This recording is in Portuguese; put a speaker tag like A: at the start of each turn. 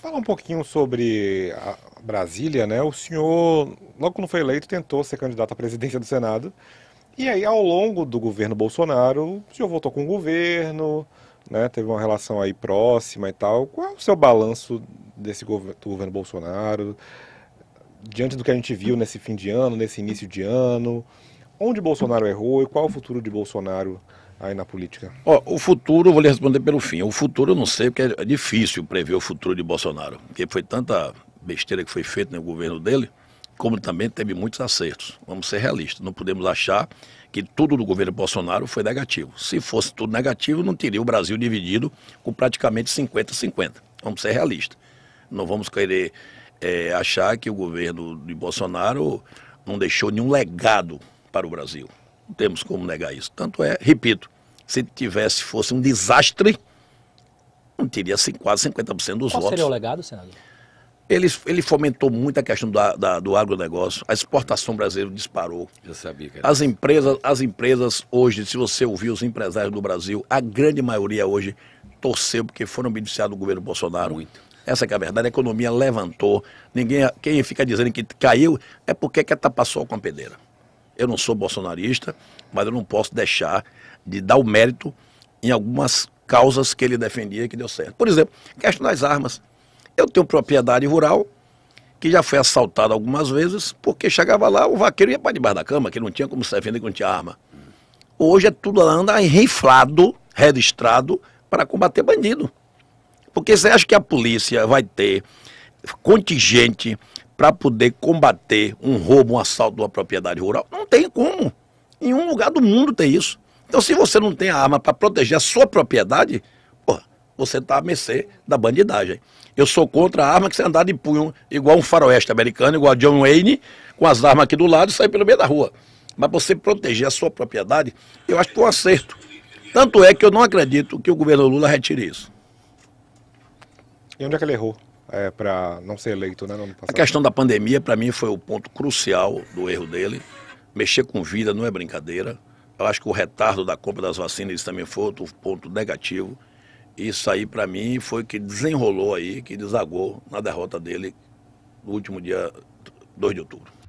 A: falar um pouquinho sobre Brasília, né? O senhor, logo quando foi eleito, tentou ser candidato à presidência do Senado. E aí, ao longo do governo Bolsonaro, o senhor voltou com o governo, né? Teve uma relação aí próxima e tal. Qual é o seu balanço desse governo, do governo Bolsonaro? Diante do que a gente viu nesse fim de ano, nesse início de ano, onde Bolsonaro errou e qual é o futuro de Bolsonaro aí na política?
B: Ó, o futuro, vou lhe responder pelo fim. O futuro eu não sei, porque é difícil prever o futuro de Bolsonaro. Porque foi tanta besteira que foi feita no governo dele, como também teve muitos acertos. Vamos ser realistas. Não podemos achar que tudo do governo Bolsonaro foi negativo. Se fosse tudo negativo, não teria o Brasil dividido com praticamente 50-50. Vamos ser realistas. Não vamos querer é, achar que o governo de Bolsonaro não deixou nenhum legado para o Brasil temos como negar isso. Tanto é, repito, se tivesse, fosse um desastre, não teria assim, quase 50% dos Qual votos. Qual seria o legado, senador? Ele, ele fomentou muito a questão da, da, do agronegócio, a exportação brasileira disparou. Já sabia que era as empresas, as empresas hoje, se você ouvir os empresários do Brasil, a grande maioria hoje torceu porque foram beneficiados do governo Bolsonaro. Muito. Essa é a verdade, a economia levantou. Ninguém, quem fica dizendo que caiu é porque quer tapar sol com a pedeira. Eu não sou bolsonarista, mas eu não posso deixar de dar o mérito em algumas causas que ele defendia que deu certo. Por exemplo, questão das armas. Eu tenho propriedade rural que já foi assaltada algumas vezes, porque chegava lá, o vaqueiro ia para debaixo da cama, que não tinha como se defender, que não tinha arma. Hoje é tudo anda reinflado, registrado, para combater bandido. Porque você acha que a polícia vai ter contingente para poder combater um roubo, um assalto de uma propriedade rural. Não tem como. Em um lugar do mundo tem isso. Então, se você não tem a arma para proteger a sua propriedade, porra, você está à mercê da bandidagem. Eu sou contra a arma que você andar de punho igual um faroeste americano, igual a John Wayne, com as armas aqui do lado e sair pelo meio da rua. Mas você proteger a sua propriedade, eu acho que é um acerto. Tanto é que eu não acredito que o governo Lula retire isso.
A: E onde é que ele errou? é, para não ser eleito, né? A questão da pandemia, para mim, foi o ponto crucial do
B: erro dele. Mexer com vida não é brincadeira. Eu acho que o retardo da compra das vacinas isso também foi outro ponto negativo. Isso aí, para mim, foi que desenrolou aí, que desagou na derrota dele no último dia 2 de outubro.